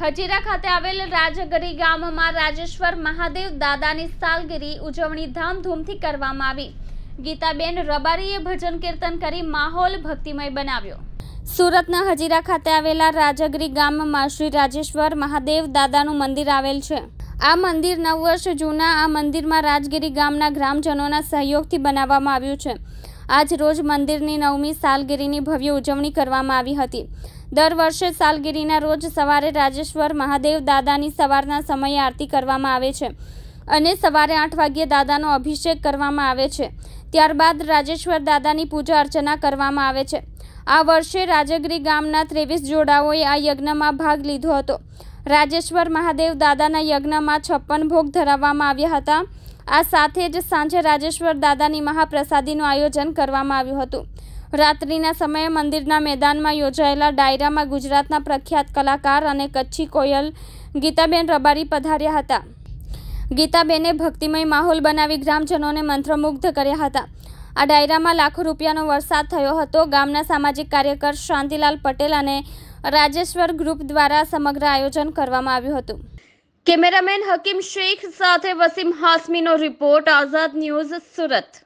હજીરા ખાતે આવેલ રાજગરી ગામમાં રાજેશ્વર મહાદેવ દાદાની સાલગીરી ઉજવણી ધામધૂમથી કરવામાં આવી ગીતાબેન રબારીએ ભજન કીર્તન કરી માહોલ ભક્તિમય બનાવ્યો સુરતના હજીરા ખાતે આવેલા રાજગરી ગામમાં શ્રી રાજેશ્વર મહાદેવ દાદાનું મંદિર આવેલ છે આ મંદિર નવ વર્ષ જૂના આ મંદિરમાં રાજગીરી ગામના ગ્રામજનોના સહયોગથી બનાવવામાં આવ્યું છે આજ રોજ મંદિરની નવમી સાલગીરીની ભવ્ય ઉજવણી કરવામાં આવી હતી દર વર્ષે સાલગીરીના રોજ સવારે રાજેશ્વર મહાદેવ દાદાની સવારના સમયે આરતી કરવામાં આવે છે અને સવારે આઠ વાગ્યે દાદાનો અભિષેક કરવામાં આવે છે ત્યારબાદ રાજેશ્વર દાદાની પૂજા અર્ચના કરવામાં આવે છે આ વર્ષે રાજાગીરી ગામના ત્રેવીસ જોડાઓએ આ યજ્ઞમાં ભાગ લીધો હતો રાજેશ્વર મહાદેવ દાદાના યજ્ઞમાં છપ્પન ભોગ ધરાવવામાં આવ્યા હતા આ સાથે જ સાંજે રાજેશ્વર દાદાની મહાપ્રસાદીનું આયોજન કરવામાં આવ્યું હતું રાત્રિના સમયે મંદિરના મેદાનમાં યોજાયેલા ડાયરામાં ગુજરાતના પ્રખ્યાત કલાકાર અને કચ્છી કોયલ ગીતાબેન રબારી પધાર્યા હતા ગીતાબેને ભક્તિમય માહોલ બનાવી ગ્રામજનોને મંત્રમુગ્ધ કર્યા હતા આ ડાયરામાં લાખો રૂપિયાનો વરસાદ થયો હતો ગામના સામાજિક કાર્યકર શાંતિલાલ પટેલ અને રાજેશ્વર ગ્રુપ દ્વારા સમગ્ર આયોજન કરવામાં આવ્યું હતું કેમેરામેન હકીમ શેખ સાથે વસીમ હાસમીનો રિપોર્ટ આઝાદ ન્યૂઝ સુરત